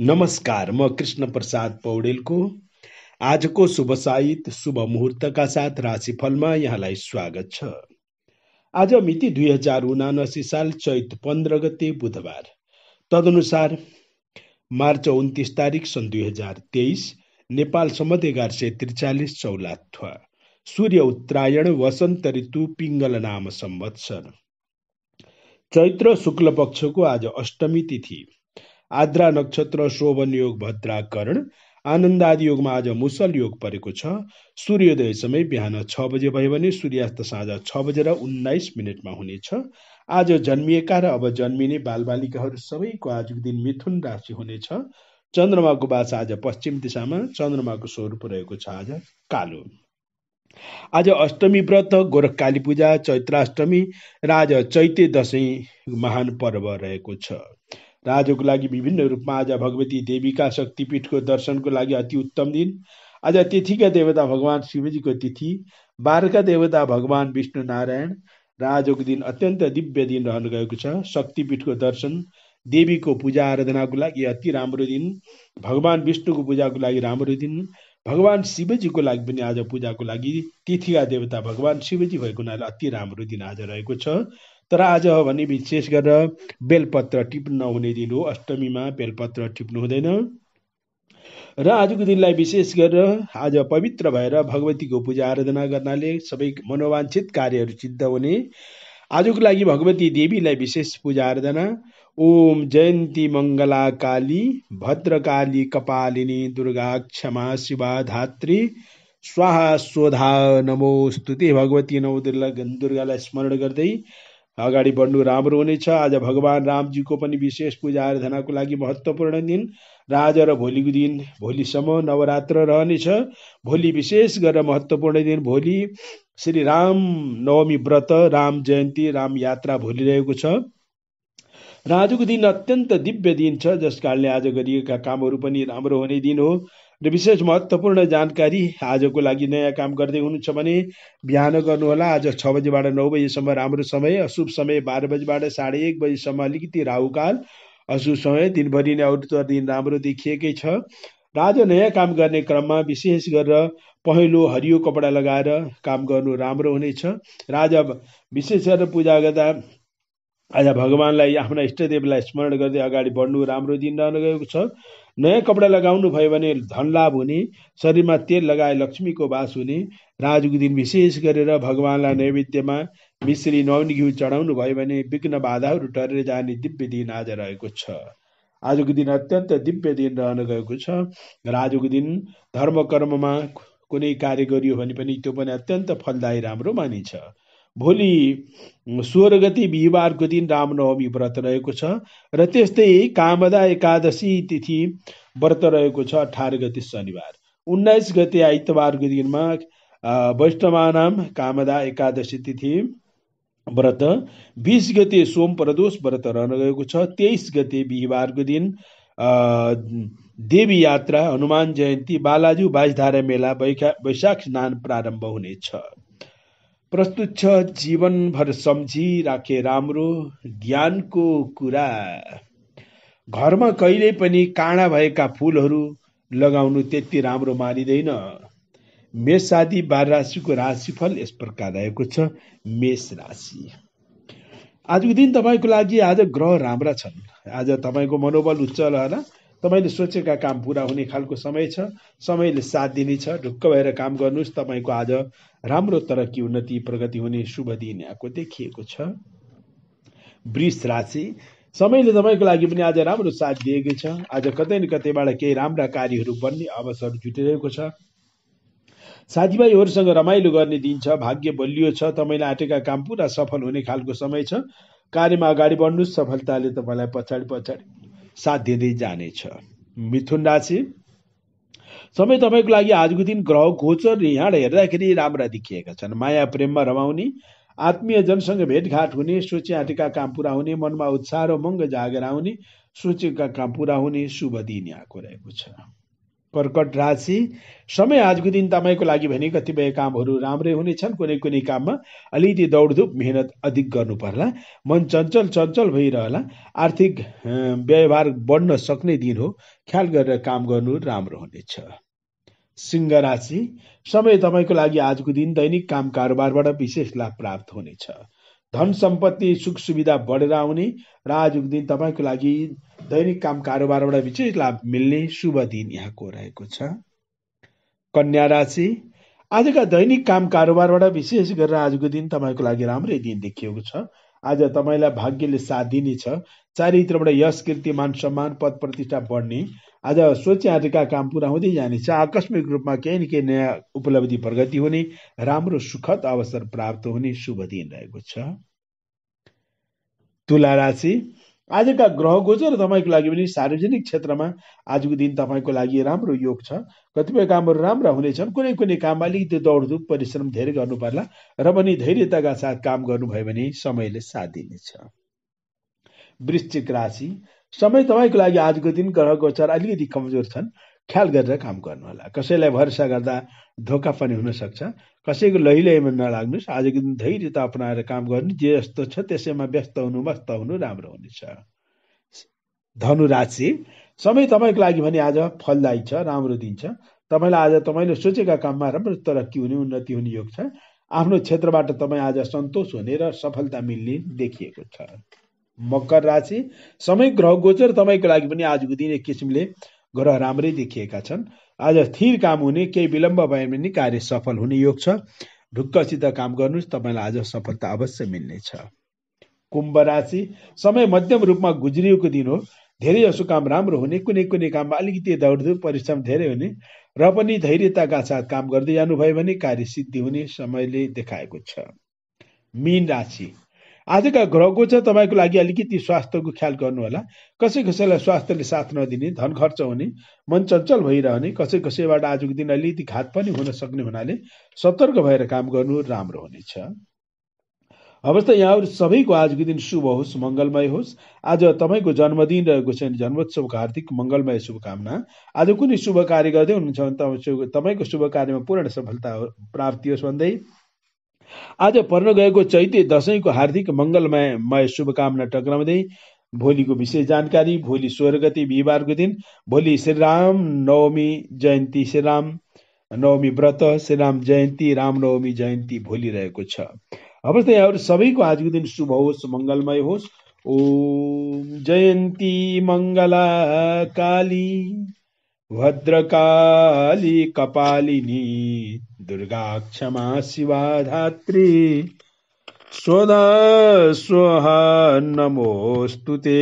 नमस्कार म कृष्ण प्रसाद पौडेलको आजको शुभ साहित शुभ मुहुर्तका साथ राशिफलमा यहाँलाई स्वागत छ आज मिति दुई हजार उनासी साल चैत पन्ध्र गते बुधबार तदनुसार मार्च उन्तिस तारिक सन् दुई हजार तेइस नेपाल सम्मत एघार सय त्रिचालिस चौलाथ्वा सूर्य उत्तरायण वसन्त ऋतु पिङ्गल नाम संवत्सर चैत्र शुक्ल पक्षको आज अष्टमी तिथि आद्रा नक्षत्र शोभन योग भद्राकरण आनन्द आदि योगमा आज मुसल योग परेको छ सूर्योदय समय बिहान छ बजे भयो भने सूर्यास्त साँझ छ बजेर उन्नाइस मिनटमा हुनेछ आज जन्मिएका र अब जन्मिने बालबालिकाहरू सबैको आजको दिन मिथुन राशि हुनेछ चन्द्रमाको बास आज पश्चिम दिशामा चन्द्रमाको स्वरूप रहेको छ आज कालो आज अष्टमी व्रत गोरख काली पूजा चैत्राष्टमी र आज चैते दशैं महान पर्व रहेको छ राजाको लागि विभिन्न रूपमा आज भगवती देवीका शक्तिपीठको दर्शनको लागि अति उत्तम दिन आज तिथिका देवता भगवान शिवजीको तिथि बारका देवता भगवान विष्णु नारायण र दिन अत्यन्त दिव्य दिन रहनु गएको छ शक्तिपीठको दर्शन देवीको पूजा आराधनाको लागि अति राम्रो दिन भगवान् विष्णुको पूजाको लागि राम्रो दिन भगवान् शिवजीको लागि पनि आज पूजाको लागि तिथिका देवता भगवान शिवजी भएको हुनाले अति राम्रो दिन आज रहेको छ तर आज हो भने विशेष गरेर बेलपत्र टिप्नु नहुने दिन हो अष्टमीमा बेलपत्र टिप्नु हुँदैन र आजको दिनलाई विशेष गरेर आज पवित्र भएर भगवतीको पूजा आराधना गर्नाले सबै मनोवाञ्छित कार्यहरू सिद्ध हुने आजको लागि भगवती देवीलाई विशेष पूजा आराधना ओम जयन्ती मङ्गला काली भद्रकाली कपालिनी दुर्गा क्षमा शिवा धात्री स्वाहा नमो नमोस्तुते भगवती नौ दुर्गा दुर्गालाई स्मरण गर्दै अगाडि बढ्नु राम्रो हुनेछ आज भगवान् रामजीको पनि विशेष पूजा आराधनाको लागि महत्त्वपूर्ण दिन र आज र भोलिको दिन भोलिसम्म नवरात्र रहनेछ भोलि विशेष गरेर महत्त्वपूर्ण दिन भोलि श्री राम नवमी व्रत राम जयन्ती राम यात्रा भोलिरहेको छ र आजको दिन अत्यन्त दिव्य दिन छ जस कारणले आज गरिएका कामहरू पनि राम्रो हुने दिन हो र विशेष महत्त्वपूर्ण जानकारी आजको लागि नयाँ काम गर्दै हुनुहुन्छ भने बिहान गर्नुहोला आज छ बजीबाट नौ बजीसम्म राम्रो समय अशुभ समय बाह्र बजीबाट साढे एक बजीसम्म अलिकति राहुकाल अशुभ समय दिनभरि नै अरू दिन राम्रो देखिएकै छ र आज नयाँ काम गर्ने क्रममा विशेष गरेर पहेँलो हरियो कपडा लगाएर काम गर्नु राम्रो हुनेछ र आज विशेष गरेर पूजा गर्दा आज भगवान्लाई आफ्ना इष्टदेवलाई स्मरण गर्दै अगाडि बढ्नु राम्रो दिन रहन गएको छ नयाँ कपडा लगाउनु भयो भने धनलाभ हुने शरीरमा तेल लगाए लक्ष्मीको वास हुने र दिन विशेष गरेर भगवान्लाई नैवेद्यमा मिश्री नवनी घिउ चढाउनु भयो भने विघ्न बाधाहरू टरेर जाने दिव्य दिन आज रहेको छ आजको दिन अत्यन्त दिव्य दिन रहन गएको छ र आजको दिन धर्म कर्ममा कुनै कार्य गरियो भने पनि त्यो पनि अत्यन्त फलदायी राम्रो मानिन्छ भोलि सोह्र गति बिहिबारको दिन रामनवमी व्रत रहेको छ र त्यस्तै कामदा एकादशी तिथि व्रत रहेको छ अठार गति शनिबार उन्नाइस गते आइतबारको दिनमा वैष्णवानाम कामदा एकादशी तिथि व्रत बिस गते सोम प्रदोष व्रत रहन गएको छ तेइस गते बिहिबारको दिन देवी यात्रा हनुमान जयन्ती बालाजु बाइसधारा मेला वैशाख स्नान प्रारम्भ हुनेछ प्रस्तुत छ जीवनभर सम्झिराखे राम्रो ज्ञानको कुरा घरमा कहिले पनि काँडा भएका फुलहरू लगाउनु त्यति राम्रो मानिँदैन मेष आदि बार राशिको राशिफल यस प्रकार रहेको छ मेष राशि आजको दिन तपाईँको लागि आज ग्रह राम्रा छन् आज तपाईँको मनोबल उच्च रहला तपाईँले सोचेका काम पुरा हुने खालको समय छ समयले साथ दिनेछ ढुक्क भएर काम गर्नुहोस् तपाईँको आज राम्रो तरक्की उन्नति प्रगति हुने शुभ दिन आएको देखिएको छ वृष राशि समयले तपाईँको लागि पनि आज राम्रो साथ दिएको छ आज कतै न कतैबाट केही राम्रा कार्यहरू बन्ने अवसर जुटिरहेको छ साथीभाइहरूसँग रमाइलो गर्ने दिन छ भाग्य बलियो छ तपाईँले आँटेका काम पुरा सफल हुने खालको समय छ कार्यमा अगाडि बढ्नुहोस् सफलताले तपाईँलाई पछाडि पछाडि साथ दिँदै जानेछ मिथुन राशि समय तपाईँको लागि आजको दिन ग्रह गोचर यहाँ हेर्दाखेरि राम्रा देखिएका छन् माया प्रेममा रमाउने आत्मीय जनसँग भेटघाट हुने सोचे आँटेका काम पुरा हुने मनमा उत्साह र मङ्ग जागेर आउने सोचेका काम पुरा हुने शुभ दिन यहाँको रहेको छ कर्कट राशि समय आजको दिन तपाईँको लागि भने कतिपय कामहरू राम्रै हुनेछन् कुनै कुनै काममा अलिकति दौडधुप मेहनत अधिक गर्नु पर्ला मन चञ्चल चञ्चल भइरहला आर्थिक व्यवहार बढ्न सक्ने दिन हो ख्याल गरेर काम गर्नु राम्रो हुनेछ सिंह राशि समय तपाईँको लागि आजको दिन दैनिक काम कारोबारबाट विशेष लाभ प्राप्त हुनेछ धन सम्पत्ति सुख सुविधा बढेर आउने र आजको दिन तपाईँको लागि दैनिक काम कारोबारबाट विशेष लाभ मिल्ने शुभ दिन यहाँको रहेको छ कन्या राशि आजका दैनिक काम कारोबारबाट विशेष गरेर आजको दिन तपाईँको लागि राम्रै दिन देखिएको छ आज तपाईँलाई भाग्यले साथ दिनेछ चारैतिरबाट यश मान सम्मान पद प्रतिष्ठा बढ्ने आज स्वच्छ यात्राका काम पुरा हुँदै जानेछ आकस्मिक रूपमा केही न केही नयाँ उपलब्धि प्रगति हुने राम्रो सुखद अवसर प्राप्त हुने शुभ दिन रहेको छ तुला राशि आजका ग्रह गोचर तपाईँको लागि पनि सार्वजनिक क्षेत्रमा आजको दिन तपाईँको लागि राम्रो योग छ कतिपय कामहरू राम्रा हुनेछन् कुनै कुनै काममा अलिकति दौडधुप परिश्रम धेरै गर्नु पर्ला र पनि धैर्यताका साथ काम गर्नुभयो भने समयले साथ दिनेछ वृश्चिक राशि समय तपाईँको लागि आजको दिन ग्रह गोचर अलिकति कमजोर छन् ख्याल गरेर काम गर्नुहोला कसैलाई भरोसा गर्दा धोका पनि हुनसक्छ कसैको लैलैमा नलाग्नुहोस् आजको दिन धैर्यता अपनाएर काम गर्नु जे जस्तो छ त्यसैमा व्यस्त हुनु मस्त हुनु राम्रो हुनेछ धनु राशि समय तपाईँको लागि भने आज फलदायी छ राम्रो दिन छ तपाईँलाई आज तपाईँले सोचेका काममा राम्रो तरक्की हुने उन्नति हुने योग छ आफ्नो क्षेत्रबाट तपाईँ आज सन्तोष हुने र सफलता मिल्ने देखिएको छ मकर राशि समय ग्रह गोचर तपाईँको लागि पनि आजको दिन एक किसिमले ग्रह राम्रै देखिएका छन् आज स्थिर काम हुने केही विलम्ब भए पनि कार्य सफल हुने योग छ ढुक्कसित काम गर्नुहोस् तपाईँलाई आज सफलता अवश्य मिल्नेछ कुम्भ राशि समय मध्यम रूपमा गुज्रिएको दिन हो धेरै जसो काम राम्रो हुने कुनै कुनै काममा अलिकति दौडधुप परिश्रम धेरै हुने र पनि धैर्यताका साथ काम गर्दै जानुभयो भने कार्य सिद्धि हुने समयले देखाएको छ मीन राशि आजका ग्रहको चाहिँ तपाईँको लागि अलिकति स्वास्थ्यको ख्याल गर्नुहोला कसै कसैलाई स्वास्थ्यले साथ नदिने धन खर्च हुने मन चञ्चल भइरहने कसै कसैबाट आजको दिन अलिकति घात पनि हुन सक्ने हुनाले सतर्क भएर काम गर्नु राम्रो हुनेछ अवस्था यहाँहरू सबैको आजको दिन शुभ होस् मङ्गलमय होस् आज तपाईँको जन्मदिन रहेको छ जन्मोत्सवको हार्दिक मङ्गलमय शुभकामना आज कुनै शुभ कार्य गर्दै हुनुहुन्छ भने तपाईँको शुभ कार्यमा पूर्ण सफलता प्राप्ति होस् भन्दै आज पर्न गएको चैते दशैंको हार्दिक मङ्गलमय मय शुभकामना टक्राउँदै भोलिको विशेष जानकारी भोलि स्वर्गति गति बिहिबारको दिन भोलि श्रीराम नवमी जयन्ती श्रीराम नवमी व्रत श्रीराम जयन्ती रामनवमी जयन्ती भोलि रहेको छ हवस् यहाँहरू सबैको आजको दिन शुभ होस् मङ्गलमय होस् ओ जयन्ती मङ्गला काली भद्रकाली कपालिनी दुर्गा क्षमा शिवा धात्री स्वदा स्वहा नमोऽस्तु ते